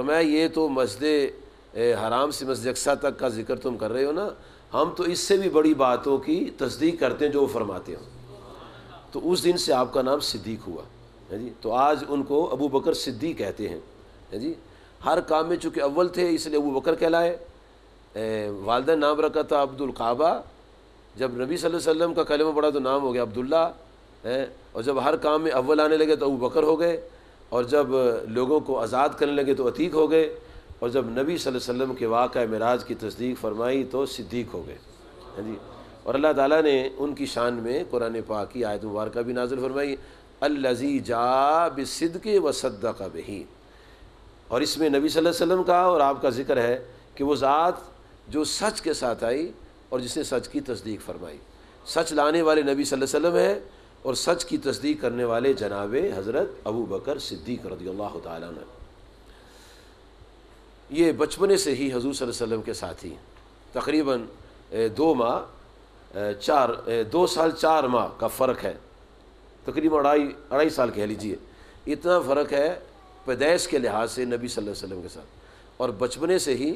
मैं ये तो मस्जिद हराम से मस्जिद अक्सा तक का जिक्र तुम कर रहे हो ना हम तो इससे भी बड़ी बातों की तस्दीक करते हैं जो वो फरमाते हैं तो उस दिन से आपका नाम सिद्दीक हुआ है जी तो आज उनको अबू बकर सिद्दीक कहते हैं है जी हर काम में चूँकि अव्वल थे इसलिए अबू बकर कहलाए वालदा नाम रखा था अब्दुल्काबा जब नबी सल्लल्लाहु अलैहि वसल्लम का कलमा पड़ा तो नाम हो गया अब्दुल्ला है और जब हर काम में अव्वल आने लगे तो अबू बकर हो गए और जब लोगों को आज़ाद करने लगे तो अतीक हो गए और जब नबी वसल्लम के वाक़ मराज की तस्दीक फरमाई तो सिद्दीक हो गए हाँ जी और अल्लाह ताला ने उनकी शान में कुरान पाक की आयत मुबारक भी नाजुल फरमाई अल्लजी जा बद के वसद का और इसमें नबी वसल्लम का और आपका ज़िक्र है कि वो ज़ात जो सच के साथ आई और जिसने सच की तस्दीक फरमाई सच लाने वाले नबी वसल्लम है और सच की तस्दीक करने वाले जनाब हज़रत अबू बकर सिद्दीक रदी अल्लाह त ये बचपने से ही हजूर वसम के साथ ही तकरीबन दो माह चार दो साल चार माह का फ़र्क है तकरीबन अढ़ाई अढ़ाई साल कह लीजिए इतना फ़र्क है पैदाइश के लिहाज से नबी सल अलैहि वसल्लम के साथ और बचपने से ही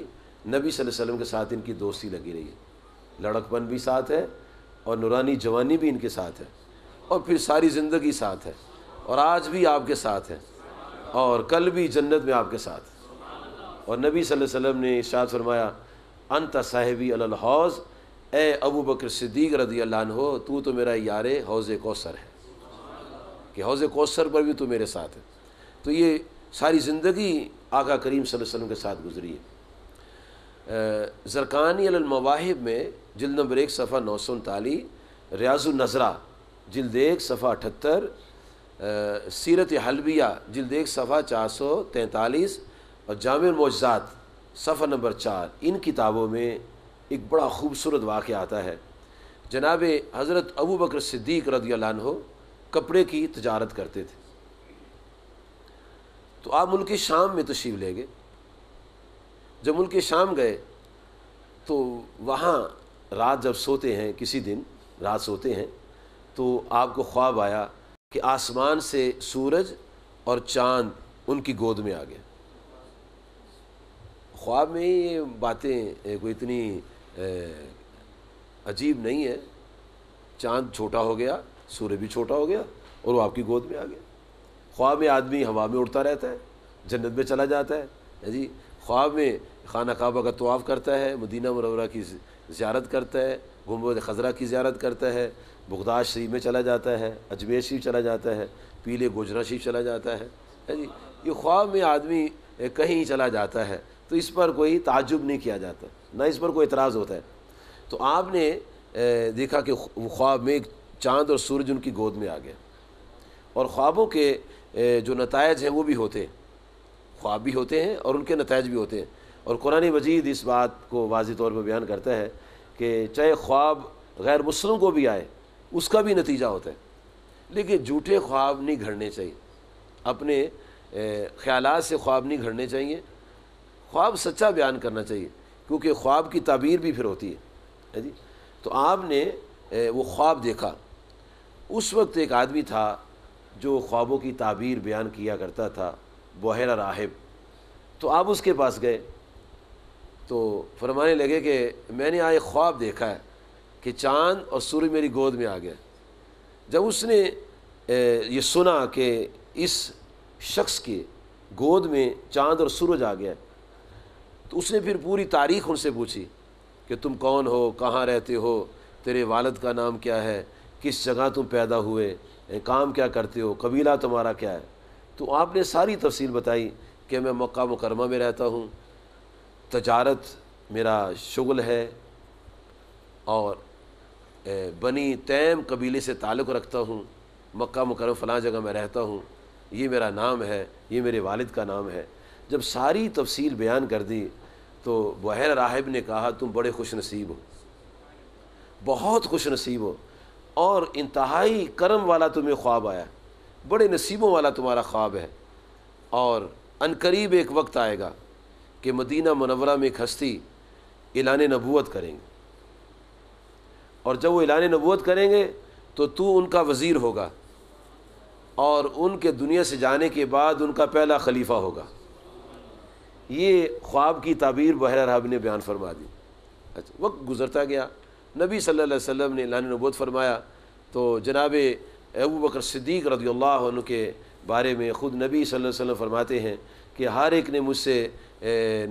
नबी सल अलैहि वसल्लम के साथ इनकी दोस्ती लगी रही है लड़कपन भी साथ है और नुरानी जवानी भी इनके साथ है और फिर सारी ज़िंदगी साथ है और आज भी आपके साथ है और कल भी जन्नत में आपके साथ है और नबी सल्लल्लाहु अलैहि वसल्लम ने इशाद फरमाया अंत अल अलहौज़ ए अबू बकर सिद्दीक रदी हो तू तो मेरा यार हौज़ कौसर है कि हौज़ कौसर पर भी तू मेरे साथ है तो ये सारी ज़िंदगी आका करीम वसल्लम के साथ गुजरी है ज़रकानी अलमवाहिब में जिल नंबर एक सफ़ा नौ सौ उनताली नजरा जिल्द एक सफ़ा अठहत्तर सीरत हलबिया जिल्द एक सफ़ा चार सौ तैंतालीस और जाम मौजात सफ़ा नंबर चार इन किताबों में एक बड़ा खूबसूरत वाक़ आता है जनाब हज़रत अबू बकर सिद्दीक रदी कपड़े की तजारत करते थे तो आप मुल्क शाम में तशीव ले गए जब मुल्क शाम गए तो वहाँ रात जब सोते हैं किसी दिन रात सोते हैं तो आपको ख्वाब आया कि आसमान से सूरज और चांद उनकी गोद में आ गए ख्वाब में ये बातें कोई इतनी अजीब नहीं है चांद छोटा हो गया सूर्य भी छोटा हो गया और वो आपकी गोद में आ गया ख्वाब में आदमी हवा में उड़ता रहता है जन्नत में चला जाता है जी ख्वाब में खाना काबा का तोाफ़ करता है मदीना मरवरा की ज्यारत करता है गुम्बद खजरा की ज्यारत करता है बुगदाद शरीफ में चला जाता है अजमेर शरीफ चला जाता है पीले गोजरा शरीफ चला जाता है जी ये ख्वाब में आदमी कहीं चला जाता है तो इस पर कोई ताजुब नहीं किया जाता ना इस पर कोई इतराज़ होता है तो आपने देखा कि ख्वाब में चांद और सूरज उनकी गोद में आ गया और ख्वाबों के जो नतज हैं वो भी होते हैं ख्वाब भी होते हैं और उनके नतज भी होते हैं और कुरान मजीद इस बात को वाजी तौर पर बयान करता है कि चाहे ख्वाब गैर मुस्लिम को भी आए उसका भी नतीजा होता है लेकिन झूठे ख्वाब नहीं घड़ने चाहिए अपने ख्याल से ख्वाब नहीं घड़ने चाहिए ख्वाब सच्चा बयान करना चाहिए क्योंकि ख्वाब की ताबीर भी फिर होती है जी तो आपने वो ख्वाब देखा उस वक्त एक आदमी था जो ख्वाबों की ताबीर बयान किया करता था बहरा राहिब तो आप उसके पास गए तो फरमाने लगे कि मैंने आज ख्वाब देखा है कि चांद और सूर्य मेरी गोद में आ गया जब उसने ये सुना कि इस शख्स के गोद में चांद और सूरज आ गया तो उसने फिर पूरी तारीख उनसे पूछी कि तुम कौन हो कहाँ रहते हो तेरे वालद का नाम क्या है किस जगह तुम पैदा हुए काम क्या करते हो कबीला तुम्हारा क्या है तो आपने सारी तफसील बताई कि मैं मक्का मुकरमा में रहता हूँ तजारत मेरा शुगल है और बनी तैम कबीले से ताल्लुक़ रखता हूँ मक्का मुकर फ़लाँ जगह मैं रहता हूँ ये मेरा नाम है ये मेरे वालिद का नाम है जब सारी तफसील बयान कर दी तो बहर राहिब ने कहा तुम बड़े खुश नसीब हो बहुत खुश नसीब हो और इंतहाई करम वाला तुम्हें ख्वाब आया बड़े नसीबों वाला तुम्हारा ख्वाब है और अनकरीब एक वक्त आएगा कि मदीना मनवरा में एक हस्ती एलान नबूत करेंगे और जब वो एलान नबूत करेंगे तो तू उनका वज़ीर होगा और उनके दुनिया से जाने के बाद उनका पहला खलीफा होगा ये ख्वाब की ताबीर बहरा राहब ने बयान फरमा दी अच्छा वक्त गुजरता गया नबी सल्लल्लाहु अलैहि वसल्लम ने लान नबूत फरमाया तो जनाब अबू बकर सिद्दीक रदी अल्लाह के बारे में ख़ुद नबी सल्लल्लाहु अलैहि वसल्लम फरमाते हैं कि हर एक ने मुझसे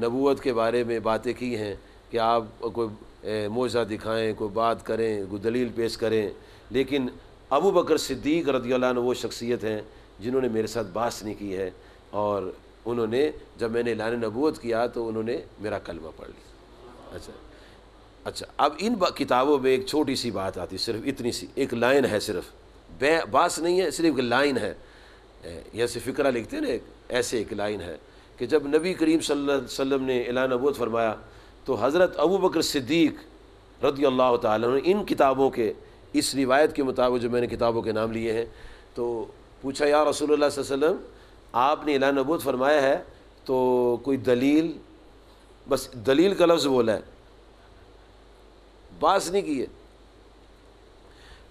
नबूत के बारे में बातें की हैं कि आप कोई मोज़ा दिखाएं कोई बात करें कोई दलील पेश करें लेकिन अबू बकर सिद्दीक रदी वो शख्सियत हैं जिन्होंने मेरे साथ बात नहीं की है और उन्होंने जब मैंने लान नबूत किया तो उन्होंने मेरा कलमा पढ़ लिया अच्छा अच्छा अब इन किताबों में एक छोटी सी बात आती सिर्फ इतनी सी एक लाइन है सिर्फ बास नहीं है सिर्फ एक लाइन है जैसे फ़िक्रा लिखते हैं ना एक ऐसे एक लाइन है कि जब नबी करीम सल्लल्लाहु अलैहि वसल्लम ने एलान नबूत फरमाया तो हज़रत अबू बकर सिद्दीक रदी अल्लाह तन किताबों के इस रिवायत के मुताबिक जो मैंने किताबों के नाम लिए हैं तो पूछा या रसूल वसम आपने इला नबूत फरमाया है तो कोई दलील बस दलील का लफ्ज़ बोला है बास नहीं किए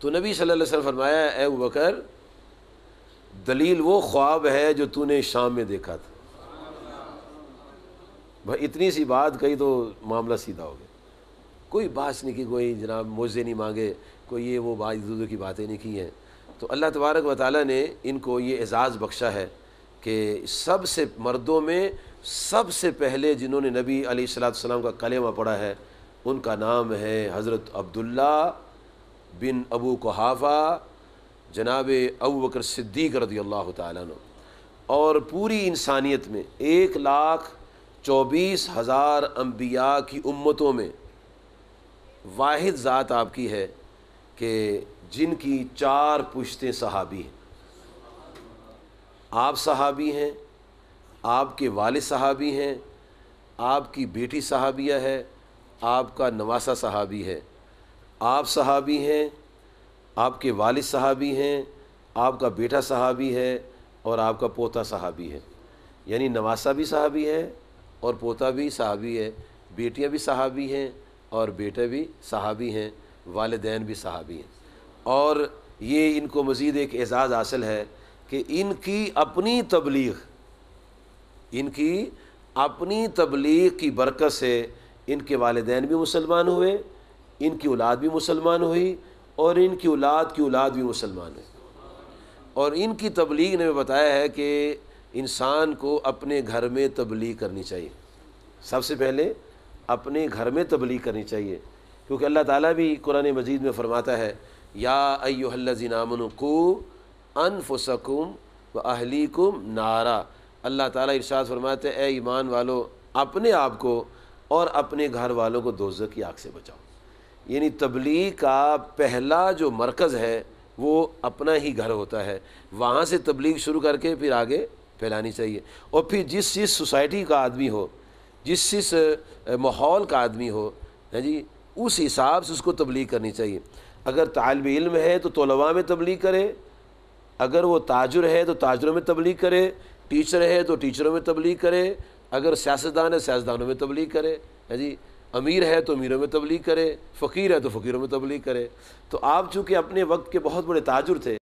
तो नबी सल्लल्लाहु अलैहि वसल्लम फरमाया ए बकर दलील वो ख्वाब है जो तूने शाम में देखा था भाई इतनी सी बात कही तो मामला सीधा हो गया कोई बात नहीं की कोई जनाब मोज़े नहीं मांगे कोई ये वो बात उधर की बातें नहीं की हैं तो अल्लाह तबारक वाली ने इनको ये एज़ाज़ बख्शा है कि सबसे मर्दों में सबसे पहले जिन्होंने नबी सलाम का कलेमा पढ़ा है उनका नाम है हज़रत अब्दुल्ला बिन अबू कोहाफ़ा जनाब अबू बकर सिद्दीक रदी अल्लाह तु और पूरी इंसानियत में एक लाख चौबीस हज़ार अम्बिया की उम्मतों में वाद ज़ात आपकी है कि जिनकी चार पुश्तें सहाबी हैं आप सहाबी हैं आपके वाल सहाबी हैं आपकी बेटी सहाबिया है आपका नवासा सहाबी है आप सहाबी हैं आपके वाल सहाबी हैं आपका बेटा सहाबी है और आपका पोता सहाबी है यानी नवासा भी सहाबी है और पोता भी सहाबी है बेटियाँ भी सहाबी हैं और बेटे भी सहाबी हैं वालदेन भी सहाबी हैं और ये इनको मज़ीद एक एज़ाज़ हासिल है कि इनकी अपनी तबलीग इनकी अपनी तबलीग की बरकत से इनके वालदेन भी मुसलमान हुए इनकी औलाद भी मुसलमान हुई और इनकी औलाद की औलाद भी मुसलमान हुई और इनकी तबलीग ने बताया है कि इंसान को अपने घर में तबलीग करनी चाहिए सबसे पहले अपने घर में तबलीग करनी चाहिए क्योंकि अल्लाह ताला भी कुरान मजीद में फ़रमाता है या अयोहल्लामन को अनफुसकुम व अहलीकुम नारा अल्लाह ताला इरशाद फरमाते हैं ईमान वालों अपने आप को और अपने घर वालों को दोजक की आग से बचाओ यानी तबलीग का पहला जो मरकज़ है वो अपना ही घर होता है वहाँ से तबलीग शुरू करके फिर आगे फैलानी चाहिए और फिर जिस जिस सोसाइटी का आदमी हो जिस जिस माहौल का आदमी हो है जी उस हिसाब से उसको तबलीग करनी चाहिए अगर तालब इल्म है तो तलबा में तबलीग करे अगर वो ताजर है तो ताजरों में तबलीग करे टीचर है तो टीचरों में तबलीग करे अगर सियासतदान है सियासदानों में तबलीग करे है जी अमीर है तो अमीरों में तबलीग करे फ़कीर है तो फ़कीरों में तबलीग करे तो आप चूँकि अपने वक्त के बहुत बड़े ताजुर थे